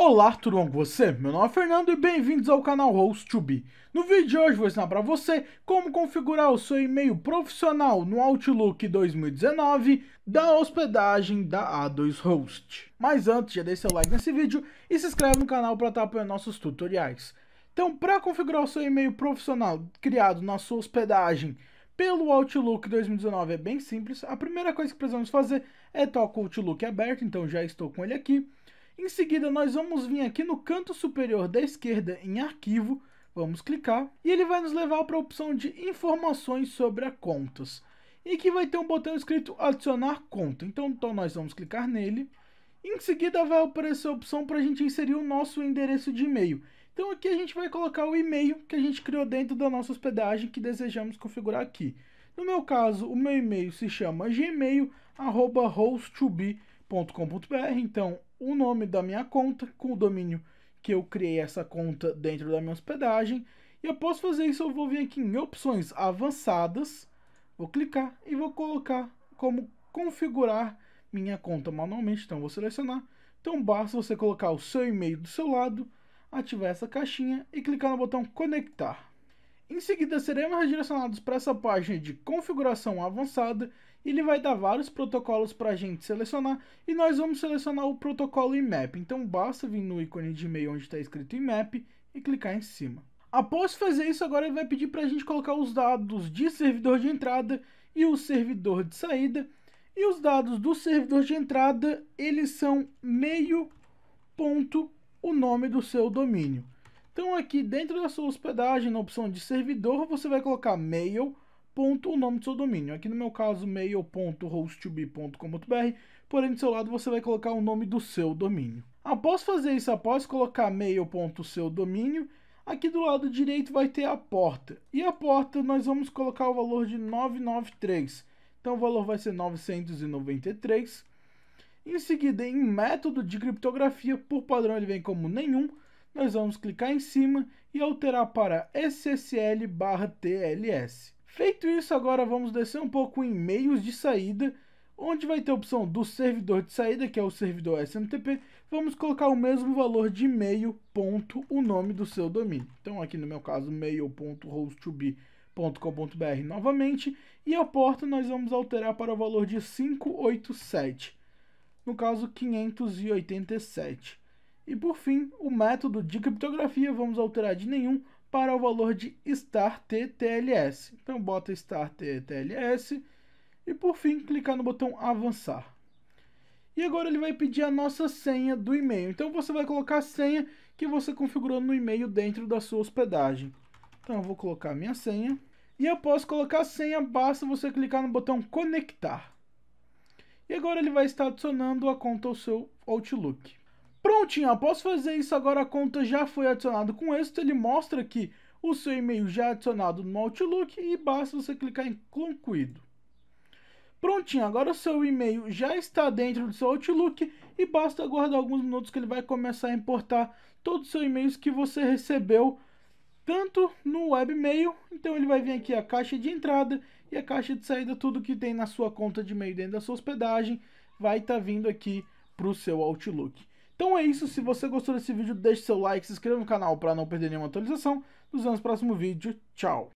Olá, tudo bom com você? Meu nome é Fernando e bem-vindos ao canal Host2B. No vídeo de hoje vou ensinar para você como configurar o seu e-mail profissional no Outlook 2019 da hospedagem da A2Host. Mas antes, já deixa seu like nesse vídeo e se inscreve no canal para estar apoiando nossos tutoriais. Então, para configurar o seu e-mail profissional criado na sua hospedagem pelo Outlook 2019 é bem simples. A primeira coisa que precisamos fazer é tocar o Outlook aberto, então já estou com ele aqui. Em seguida, nós vamos vir aqui no canto superior da esquerda em arquivo, vamos clicar, e ele vai nos levar para a opção de informações sobre a contas, e que vai ter um botão escrito adicionar conta, então, então nós vamos clicar nele. Em seguida vai aparecer a opção para a gente inserir o nosso endereço de e-mail. Então aqui a gente vai colocar o e-mail que a gente criou dentro da nossa hospedagem que desejamos configurar aqui. No meu caso, o meu e-mail se chama gmail.host2b.com .com.br. Então, o nome da minha conta com o domínio que eu criei essa conta dentro da minha hospedagem. E após fazer isso, eu vou vir aqui em opções avançadas, vou clicar e vou colocar como configurar minha conta manualmente, então vou selecionar. Então basta você colocar o seu e-mail do seu lado, ativar essa caixinha e clicar no botão conectar. Em seguida, seremos redirecionados para essa página de configuração avançada. Ele vai dar vários protocolos para a gente selecionar e nós vamos selecionar o protocolo IMAP. Então basta vir no ícone de e-mail onde está escrito IMAP e clicar em cima. Após fazer isso, agora ele vai pedir para a gente colocar os dados de servidor de entrada e o servidor de saída. E os dados do servidor de entrada, eles são meio ponto o nome do seu domínio. Então aqui dentro da sua hospedagem, na opção de servidor, você vai colocar mail ponto o nome do seu domínio. Aqui no meu caso, mail.hosttobe.com.br, porém do seu lado você vai colocar o nome do seu domínio. Após fazer isso, após colocar seu domínio, aqui do lado direito vai ter a porta. E a porta nós vamos colocar o valor de 993. Então o valor vai ser 993. Em seguida, em método de criptografia, por padrão ele vem como nenhum, nós vamos clicar em cima e alterar para SSL barra TLS. Feito isso, agora vamos descer um pouco em meios de saída, onde vai ter a opção do servidor de saída, que é o servidor SMTP, vamos colocar o mesmo valor de e-mail ponto o nome do seu domínio. Então aqui no meu caso, mail.host2b.com.br novamente, e a porta nós vamos alterar para o valor de 587, no caso 587. E por fim, o método de criptografia vamos alterar de nenhum para o valor de star TTLS. Então bota star TTLS e por fim clicar no botão avançar. E agora ele vai pedir a nossa senha do e-mail. Então você vai colocar a senha que você configurou no e-mail dentro da sua hospedagem. Então eu vou colocar minha senha. E após colocar a senha, basta você clicar no botão conectar. E agora ele vai estar adicionando a conta ao seu Outlook. Prontinho, após fazer isso agora a conta já foi adicionada com êxito, ele mostra que o seu e-mail já é adicionado no Outlook e basta você clicar em concluído. Prontinho, agora o seu e-mail já está dentro do seu Outlook e basta aguardar alguns minutos que ele vai começar a importar todos os seus e-mails que você recebeu tanto no webmail, então ele vai vir aqui a caixa de entrada e a caixa de saída, tudo que tem na sua conta de e-mail dentro da sua hospedagem vai estar tá vindo aqui para o seu Outlook. Então é isso, se você gostou desse vídeo, deixe seu like, se inscreva no canal para não perder nenhuma atualização. Nos vemos no próximo vídeo, tchau!